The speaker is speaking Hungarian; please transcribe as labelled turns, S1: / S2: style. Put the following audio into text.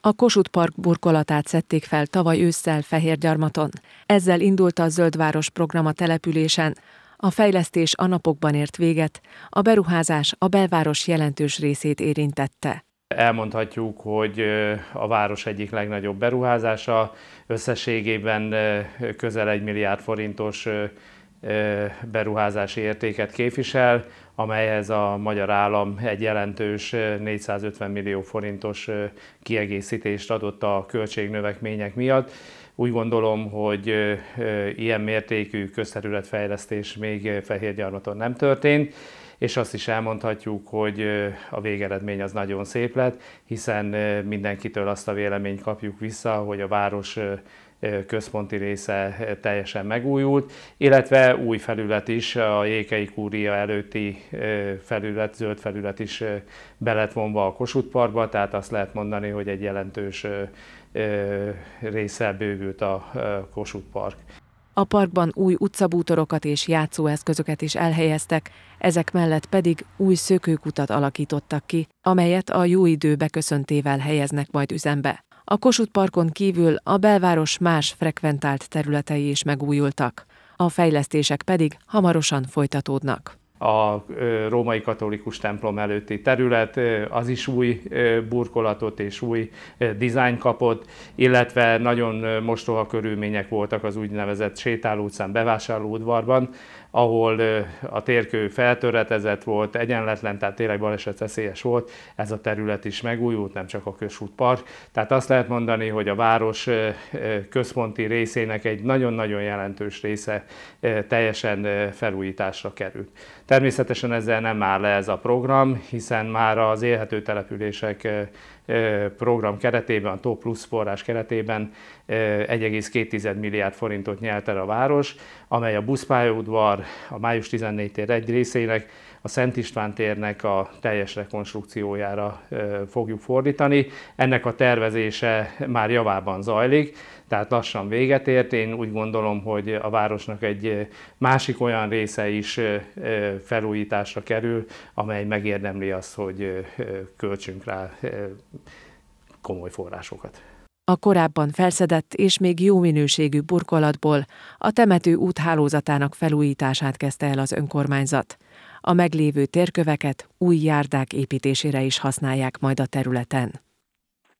S1: A Kossuth Park burkolatát szedték fel tavaly ősszel Fehérgyarmaton. Ezzel indult a Zöldváros program a településen. A fejlesztés a napokban ért véget, a beruházás a belváros jelentős részét érintette.
S2: Elmondhatjuk, hogy a város egyik legnagyobb beruházása, összességében közel egy milliárd forintos beruházási értéket képvisel, amelyhez a magyar állam egy jelentős 450 millió forintos kiegészítést adott a költségnövekmények miatt. Úgy gondolom, hogy ilyen mértékű közterületfejlesztés még Fehérgyarmaton nem történt és azt is elmondhatjuk, hogy a végeredmény az nagyon szép lett, hiszen mindenkitől azt a véleményt kapjuk vissza, hogy a város központi része teljesen megújult, illetve új felület is, a Jékei Kúria előtti felület, zöld felület is be lett vonva a Kossuth Parkba, tehát azt lehet mondani, hogy egy jelentős része bővült a Kossuth Park.
S1: A parkban új utcabútorokat és játszóeszközöket is elhelyeztek, ezek mellett pedig új szökőkutat alakítottak ki, amelyet a jó idő beköszöntével helyeznek majd üzembe. A Kossuth Parkon kívül a belváros más frekventált területei is megújultak, a fejlesztések pedig hamarosan folytatódnak
S2: a római katolikus templom előtti terület, az is új burkolatot és új dizájn kapott, illetve nagyon mostoha körülmények voltak az úgynevezett sétáló utcán udvarban, ahol a térkő feltöretezett volt, egyenletlen, tehát tényleg baleset veszélyes volt, ez a terület is megújult, nem csak a Kösút Tehát azt lehet mondani, hogy a város központi részének egy nagyon-nagyon jelentős része teljesen felújításra került. Természetesen ezzel nem áll le ez a program, hiszen már az élhető települések program keretében, a TOP+ plusz forrás keretében 1,2 milliárd forintot nyelt el a város, amely a buszpályaudvar, a május 14 tér egy részének, a Szent István térnek a teljes rekonstrukciójára fogjuk fordítani. Ennek a tervezése már javában zajlik, tehát lassan véget ért. Én úgy gondolom, hogy a városnak egy másik olyan része is felújításra kerül, amely megérdemli azt, hogy költsünk rá komoly forrásokat.
S1: A korábban felszedett és még jó minőségű burkolatból a temető úthálózatának felújítását kezdte el az önkormányzat a meglévő térköveket új járdák építésére is használják majd a területen.